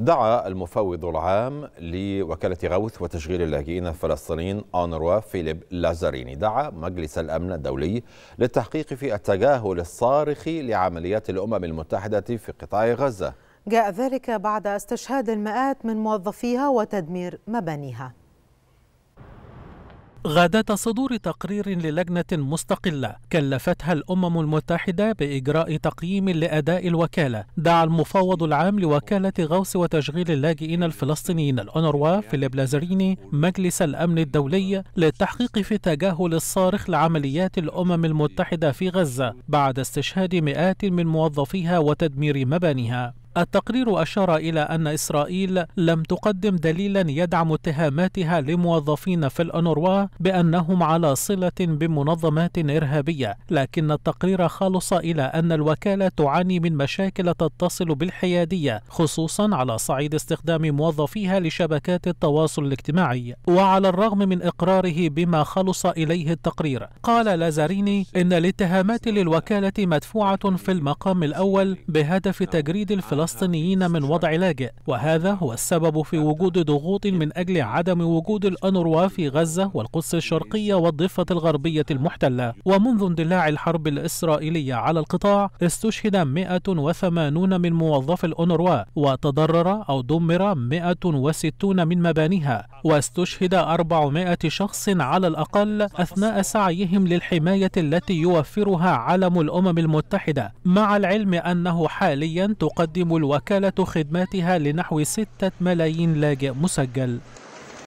دعا المفوض العام لوكالة غوث وتشغيل اللاجئين الفلسطينيين أونروا فيليب لازاريني دعا مجلس الأمن الدولي للتحقيق في التجاهل الصارخ لعمليات الأمم المتحدة في قطاع غزة جاء ذلك بعد استشهاد المئات من موظفيها وتدمير مبانيها غادة صدور تقرير للجنة مستقلة كلفتها الأمم المتحدة بإجراء تقييم لأداء الوكالة دعا المفوض العام لوكالة غوص وتشغيل اللاجئين الفلسطينيين الأونروا في البلازريني مجلس الأمن الدولي للتحقيق في تجاهل الصارخ لعمليات الأمم المتحدة في غزة بعد استشهاد مئات من موظفيها وتدمير مبانيها التقرير أشار إلى أن إسرائيل لم تقدم دليلا يدعم اتهاماتها لموظفين في الأنوروا بأنهم على صلة بمنظمات إرهابية لكن التقرير خالص إلى أن الوكالة تعاني من مشاكل تتصل بالحيادية خصوصا على صعيد استخدام موظفيها لشبكات التواصل الاجتماعي وعلى الرغم من إقراره بما خلص إليه التقرير قال لازاريني إن الاتهامات للوكالة مدفوعة في المقام الأول بهدف تجريد الفلسطينيين الفلسطينيين من وضع لاجئ وهذا هو السبب في وجود ضغوط من أجل عدم وجود الأنروا في غزة والقدس الشرقية والضفة الغربية المحتلة ومنذ اندلاع الحرب الإسرائيلية على القطاع استشهد 180 من موظفي الأنروا وتضرر أو دمر 160 من مبانيها واستشهد 400 شخص على الأقل أثناء سعيهم للحماية التي يوفرها علم الأمم المتحدة مع العلم أنه حاليا تقدم تقدم الوكالة خدماتها لنحو ستة ملايين لاجئ مسجل